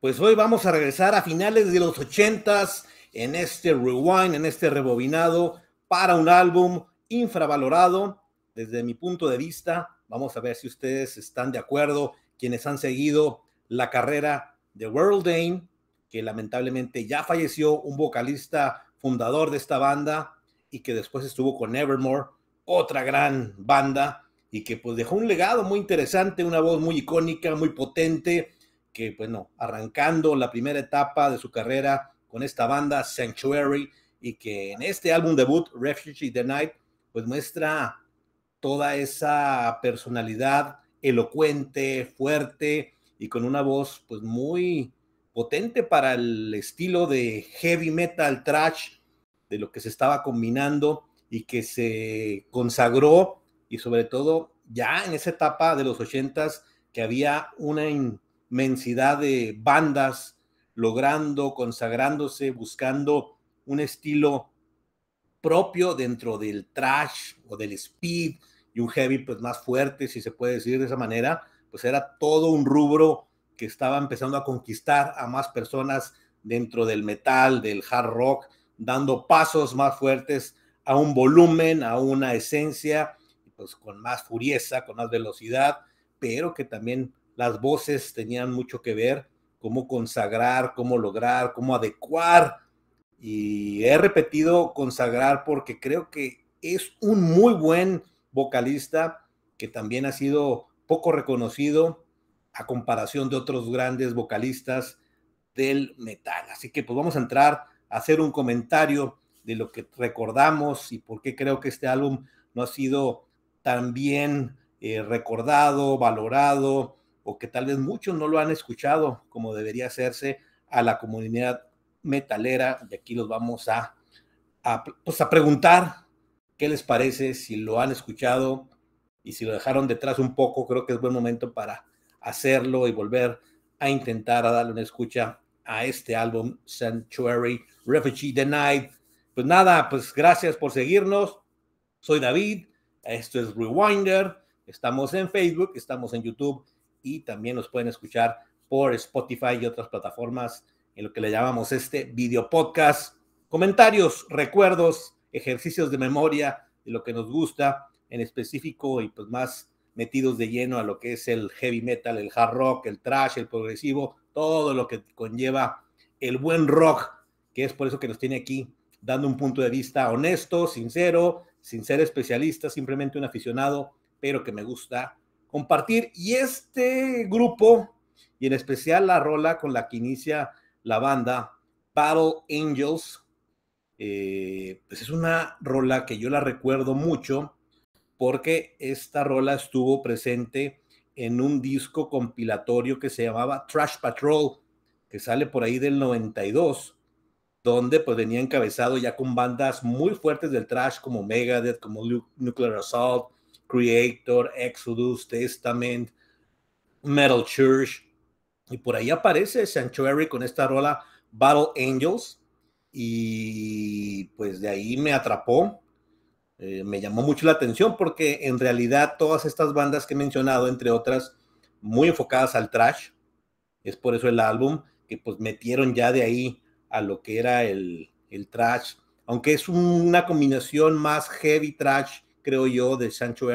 Pues hoy vamos a regresar a finales de los ochentas en este rewind, en este rebobinado para un álbum infravalorado desde mi punto de vista. Vamos a ver si ustedes están de acuerdo, quienes han seguido la carrera de World Dane, que lamentablemente ya falleció, un vocalista fundador de esta banda y que después estuvo con Evermore, otra gran banda y que pues dejó un legado muy interesante, una voz muy icónica, muy potente que, bueno, arrancando la primera etapa de su carrera con esta banda Sanctuary y que en este álbum debut, Refugee the Night, pues muestra toda esa personalidad elocuente, fuerte y con una voz pues muy potente para el estilo de heavy metal trash de lo que se estaba combinando y que se consagró y sobre todo ya en esa etapa de los ochentas que había una mensidad de bandas logrando, consagrándose, buscando un estilo propio dentro del trash o del speed y un heavy pues más fuerte, si se puede decir de esa manera, pues era todo un rubro que estaba empezando a conquistar a más personas dentro del metal, del hard rock, dando pasos más fuertes a un volumen, a una esencia, pues con más furieza, con más velocidad, pero que también las voces tenían mucho que ver, cómo consagrar, cómo lograr, cómo adecuar. Y he repetido consagrar porque creo que es un muy buen vocalista que también ha sido poco reconocido a comparación de otros grandes vocalistas del metal. Así que pues vamos a entrar a hacer un comentario de lo que recordamos y por qué creo que este álbum no ha sido tan bien eh, recordado, valorado, o que tal vez muchos no lo han escuchado como debería hacerse a la comunidad metalera. Y aquí los vamos a, a, pues a preguntar qué les parece, si lo han escuchado y si lo dejaron detrás un poco, creo que es buen momento para hacerlo y volver a intentar a darle una escucha a este álbum Sanctuary Refugee the Night. Pues nada, pues gracias por seguirnos. Soy David, esto es Rewinder, estamos en Facebook, estamos en YouTube y también nos pueden escuchar por Spotify y otras plataformas en lo que le llamamos este video podcast. Comentarios, recuerdos, ejercicios de memoria de lo que nos gusta en específico y pues más metidos de lleno a lo que es el heavy metal, el hard rock, el trash, el progresivo, todo lo que conlleva el buen rock, que es por eso que nos tiene aquí dando un punto de vista honesto, sincero, sin ser especialista, simplemente un aficionado, pero que me gusta compartir. Y este grupo, y en especial la rola con la que inicia la banda, Battle Angels, eh, pues es una rola que yo la recuerdo mucho porque esta rola estuvo presente en un disco compilatorio que se llamaba Trash Patrol, que sale por ahí del 92, donde pues venía encabezado ya con bandas muy fuertes del trash como Megadeth, como Nuclear Assault, Creator, Exodus, Testament, Metal Church. Y por ahí aparece Sanctuary con esta rola Battle Angels. Y pues de ahí me atrapó. Eh, me llamó mucho la atención porque en realidad todas estas bandas que he mencionado, entre otras, muy enfocadas al trash, es por eso el álbum que pues metieron ya de ahí a lo que era el, el trash, aunque es una combinación más heavy trash creo yo, de Sancho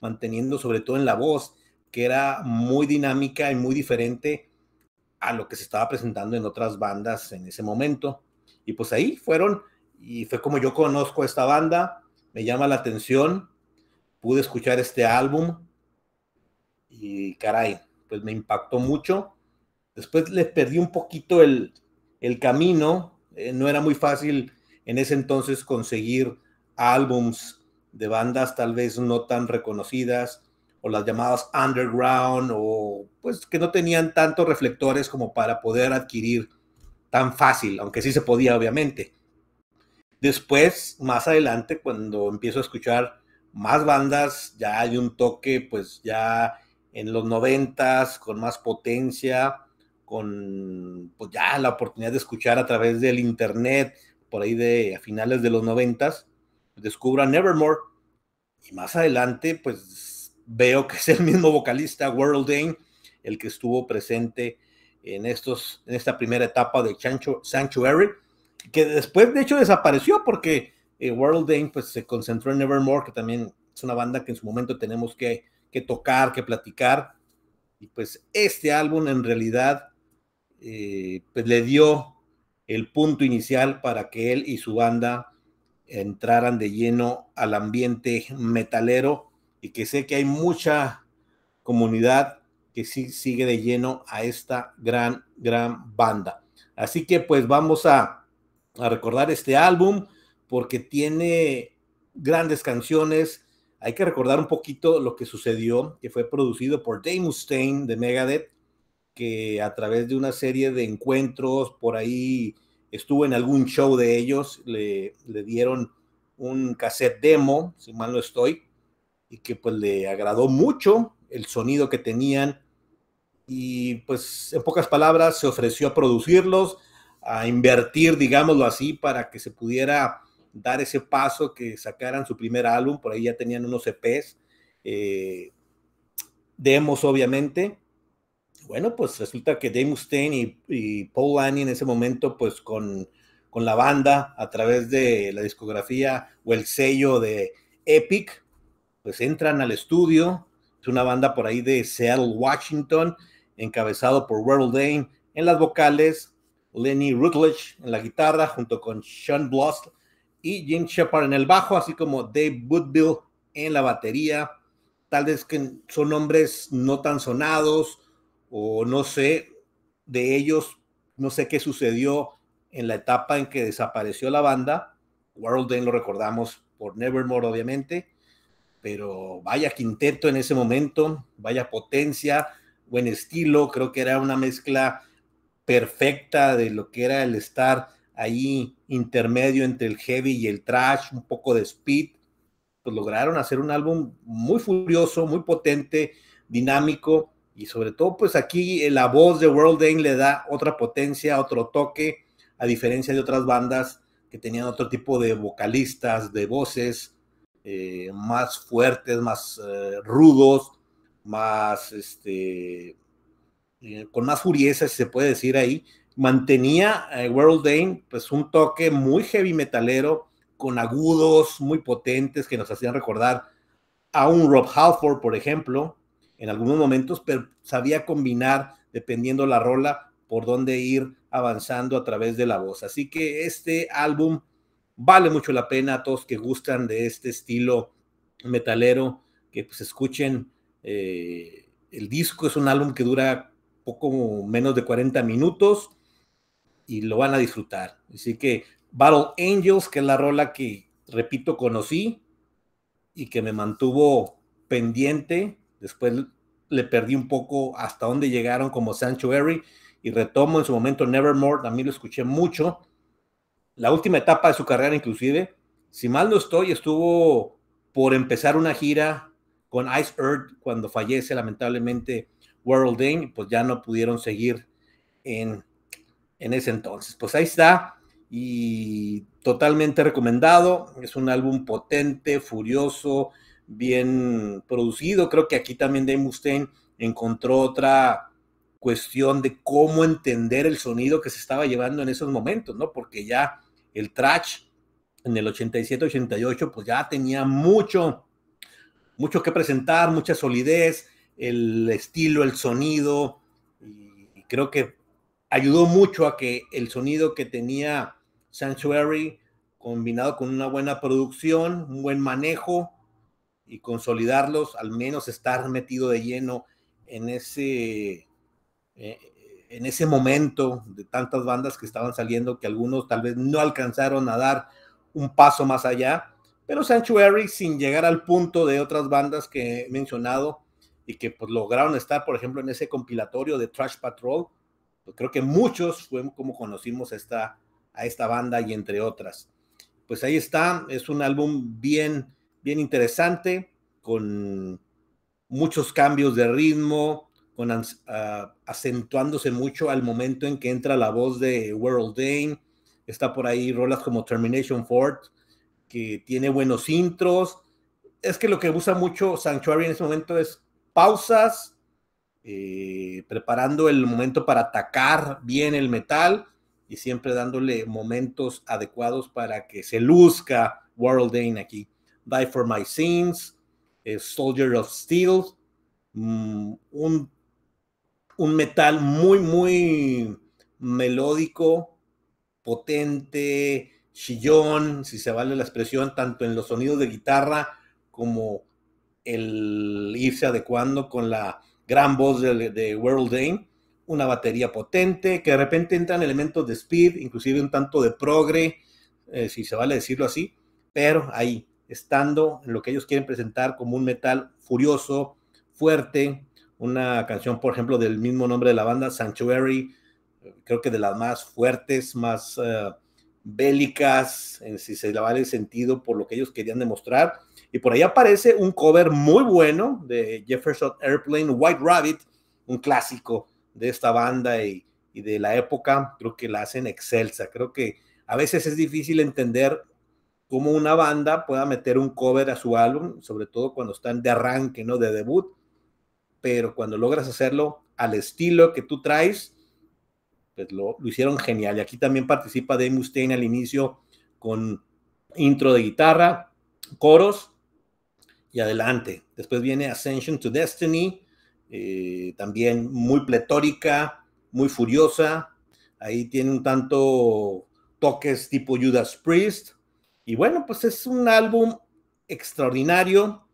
manteniendo sobre todo en la voz, que era muy dinámica y muy diferente a lo que se estaba presentando en otras bandas en ese momento. Y pues ahí fueron, y fue como yo conozco a esta banda, me llama la atención, pude escuchar este álbum y caray, pues me impactó mucho. Después le perdí un poquito el, el camino, eh, no era muy fácil en ese entonces conseguir álbums de bandas tal vez no tan reconocidas o las llamadas underground o pues que no tenían tantos reflectores como para poder adquirir tan fácil, aunque sí se podía obviamente. Después, más adelante, cuando empiezo a escuchar más bandas, ya hay un toque pues ya en los noventas, con más potencia, con pues ya la oportunidad de escuchar a través del internet, por ahí de a finales de los noventas, descubra Nevermore y más adelante pues veo que es el mismo vocalista World Dane, el que estuvo presente en, estos, en esta primera etapa de Sanctuary, que después de hecho desapareció porque eh, World Dane, pues se concentró en Nevermore, que también es una banda que en su momento tenemos que, que tocar, que platicar. Y pues este álbum en realidad eh, pues, le dio el punto inicial para que él y su banda entraran de lleno al ambiente metalero y que sé que hay mucha comunidad que sí sigue de lleno a esta gran, gran banda. Así que pues vamos a, recordar este álbum porque tiene grandes canciones. Hay que recordar un poquito lo que sucedió, que fue producido por Dave Mustaine de Megadeth, que a través de una serie de encuentros por ahí estuvo en algún show de ellos, le, dieron un cassette demo, si mal no estoy, y que pues le agradó mucho el sonido que tenían y pues en pocas palabras se ofreció a producirlos, a invertir, digámoslo así, para que se pudiera dar ese paso, que sacaran su primer álbum, por ahí ya tenían unos EPs, eh, demos obviamente, bueno, pues resulta que Dave Mustaine y, Paul Lanny en ese momento, pues con, la banda, a través de la discografía o el sello de Epic, pues entran al estudio. Es una banda por ahí de Seattle, Washington, encabezado por World Dane en las vocales, Lenny Rutledge en la guitarra, junto con Sean Bloss y Jim Shepard en el bajo, así como Dave Woodville en la batería. Tal vez que son nombres no tan sonados, o no sé de ellos, no sé qué sucedió en la etapa en que desapareció la banda. World Day lo recordamos por Nevermore, obviamente, pero vaya quinteto en ese momento, vaya potencia, buen estilo, creo que era una mezcla perfecta de lo que era el estar ahí intermedio entre el heavy y el trash, un poco de speed, pues lograron hacer un álbum muy furioso, muy potente, dinámico, y sobre todo, pues aquí eh, la voz de World Dane le da otra potencia, otro toque, a diferencia de otras bandas que tenían otro tipo de vocalistas, de voces eh, más fuertes, más eh, rudos, más, este, con más furieza, si se puede decir ahí. Mantenía World Dane, pues un toque muy heavy metalero, con agudos muy potentes que nos hacían recordar a un Rob Halford, por ejemplo, en algunos momentos, pero sabía combinar, dependiendo la rola, por dónde ir avanzando a través de la voz. Así que este álbum vale mucho la pena a todos que gustan de este estilo metalero, que pues escuchen. Eh, el disco es un álbum que dura poco menos de 40 minutos y lo van a disfrutar. Así que Battle Angels, que es la rola que, repito, conocí y que me mantuvo pendiente Después le perdí un poco hasta dónde llegaron como Sanctuary y retomo en su momento Nevermore, también lo escuché mucho. La última etapa de su carrera inclusive, si mal no estoy, estuvo por empezar una gira con Ice Earth cuando fallece lamentablemente World Dane, pues ya no pudieron seguir en, en ese entonces. Pues ahí está y totalmente recomendado, es un álbum potente, furioso, bien producido. Creo que aquí también Dave Mustaine encontró otra cuestión de cómo entender el sonido que se estaba llevando en esos momentos, ¿no? Porque ya el trash en el 87-88, pues ya tenía mucho, mucho que presentar, mucha solidez, el estilo, el sonido, y creo que ayudó mucho a que el sonido que tenía Sanctuary, combinado con una buena producción, un buen manejo, y consolidarlos, al menos estar metido de lleno en ese, eh, en ese momento de tantas bandas que estaban saliendo que algunos tal vez no alcanzaron a dar un paso más allá, pero Sanctuary sin llegar al punto de otras bandas que he mencionado y que pues lograron estar, por ejemplo, en ese compilatorio de Trash Patrol, pues, creo que muchos fue como conocimos esta, a esta banda y entre otras. Pues ahí está, es un álbum bien bien interesante, con muchos cambios de ritmo, con, ah, acentuándose mucho al momento en que entra la voz de World Dane. Está por ahí rolas como Termination Fort, que tiene buenos intros. Es que lo que usa mucho Sanctuary en ese momento es pausas, eh, preparando el momento para atacar bien el metal y siempre dándole momentos adecuados para que se luzca World Dane aquí. Die for My Sins, eh, Soldier of Steel, mm, un, metal muy, muy melódico, potente, chillón, si se vale la expresión, tanto en los sonidos de guitarra como el irse adecuando con la gran voz de, World Dame, una batería potente, que de repente entran elementos de speed, inclusive un tanto de progre, eh, si se vale decirlo así, pero ahí, estando en lo que ellos quieren presentar como un metal furioso, fuerte, una canción, por ejemplo, del mismo nombre de la banda, Sanctuary, creo que de las más fuertes, más eh, bélicas, si se le vale el sentido por lo que ellos querían demostrar. Y por ahí aparece un cover muy bueno de Jefferson Airplane, White Rabbit, un clásico de esta banda y, y de la época, creo que la hacen excelsa. Creo que a veces es difícil entender como una banda pueda meter un cover a su álbum, sobre todo cuando están de arranque, ¿no? De debut, pero cuando logras hacerlo al estilo que tú traes, pues lo, lo hicieron genial. Y aquí también participa Dave Mustaine al inicio con intro de guitarra, coros y adelante. Después viene Ascension to Destiny, eh, también muy pletórica, muy furiosa. Ahí tiene un tanto toques tipo Judas Priest y bueno, pues es un álbum extraordinario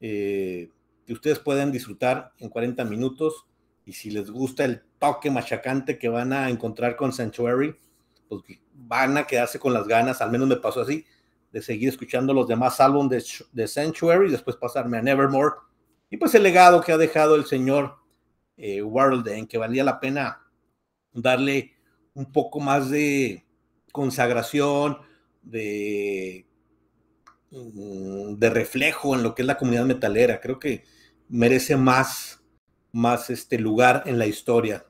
eh, que ustedes pueden disfrutar en 40 minutos. Y si les gusta el toque machacante que van a encontrar con Sanctuary, pues van a quedarse con las ganas, al menos me pasó así, de seguir escuchando los demás álbumes de, Sanctuary y después pasarme a Nevermore. Y pues el legado que ha dejado el señor eh, World en que valía la pena darle un poco más de consagración, Mm, de, reflejo en lo que es la comunidad metalera. Creo que merece más, más este lugar en la historia.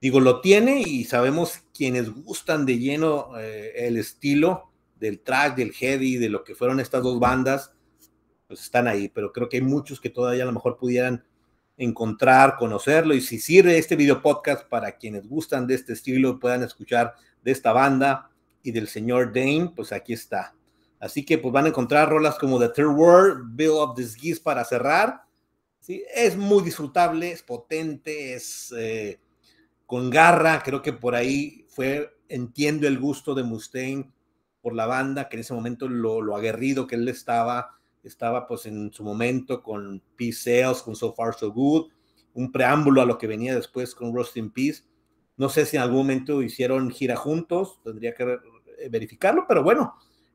Digo, lo tiene y sabemos quienes gustan de lleno eh, el estilo del track, del heavy, de lo que fueron estas dos bandas, pues están ahí, pero creo que hay muchos que todavía a lo mejor pudieran encontrar, conocerlo, y si sirve este video podcast para quienes gustan de este estilo, puedan escuchar de esta banda, y del señor Dane, pues aquí está. Así que pues van a encontrar rolas como The Third World, Bill of the para cerrar. ¿sí? Es muy disfrutable, es potente, es eh, con garra. Creo que por ahí fue, entiendo el gusto de Mustaine por la banda, que en ese momento lo, aguerrido que él estaba, estaba pues en su momento con Peace Sales, con So Far So Good, un preámbulo a lo que venía después con roasting Peace. No sé si en algún momento hicieron gira juntos, tendría que eh, verificarlo, pero bueno,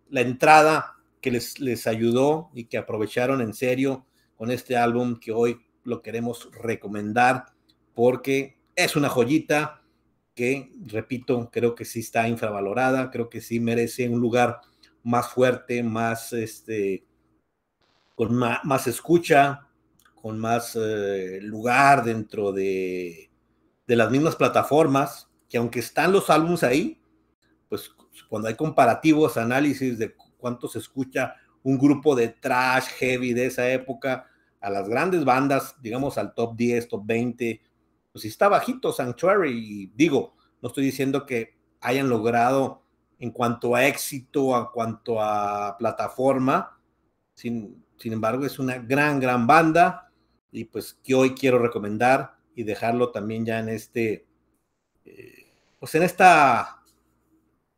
la entrada que les, les ayudó y que aprovecharon en serio con este álbum que hoy lo queremos recomendar porque es una joyita que, repito, creo que sí está infravalorada, creo que sí merece un lugar más fuerte, más, este, con más, escucha, con más eh, lugar dentro de, las mismas plataformas, que aunque están los álbums ahí, pues cuando hay comparativos, análisis de cuánto se escucha un grupo de trash heavy de esa época a las grandes bandas, digamos al top 10, top 20, pues está bajito Sanctuary. Y digo, no estoy diciendo que hayan logrado en cuanto a éxito, en cuanto a plataforma, sin, embargo es una gran, gran banda y pues que hoy quiero recomendar y dejarlo también ya en este, eh, pues en esta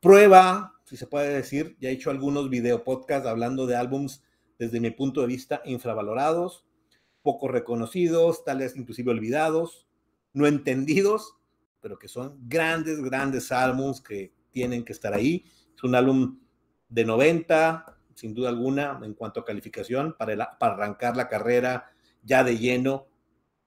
prueba, si se puede decir, ya he hecho algunos video podcasts hablando de álbums desde mi punto de vista infravalorados, poco reconocidos, tales inclusive olvidados, no entendidos, pero que son grandes, grandes álbums que tienen que estar ahí. Es un álbum de 90, sin duda alguna, en cuanto a calificación, para arrancar la carrera ya de lleno.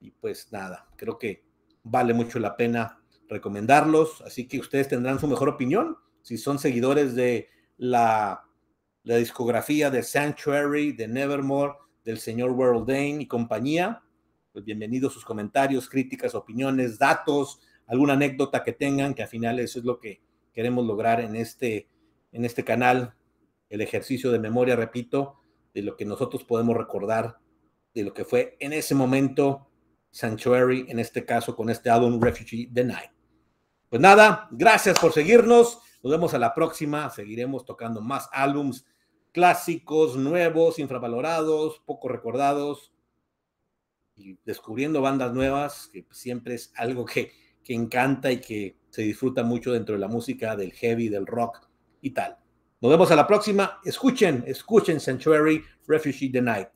Y pues nada, creo que vale mucho la pena recomendarlos, así que ustedes tendrán su mejor opinión si son seguidores de la, discografía de Sanctuary, de Nevermore, del señor World Dane y compañía, pues bienvenidos sus comentarios, críticas, opiniones, datos, alguna anécdota que tengan, que al final eso es lo que queremos lograr en este, en este canal, el ejercicio de memoria, repito, de lo que nosotros podemos recordar, de lo que fue en ese momento Sanctuary, en este caso con este álbum Refugee the Night. Pues nada, gracias por seguirnos. Nos vemos a la próxima. Seguiremos tocando más álbums clásicos, nuevos, infravalorados, poco recordados y descubriendo bandas nuevas, que siempre es algo que, que encanta y que se disfruta mucho dentro de la música, del heavy, del rock y tal. Nos vemos a la próxima. Escuchen, escuchen Sanctuary Refugee the Night.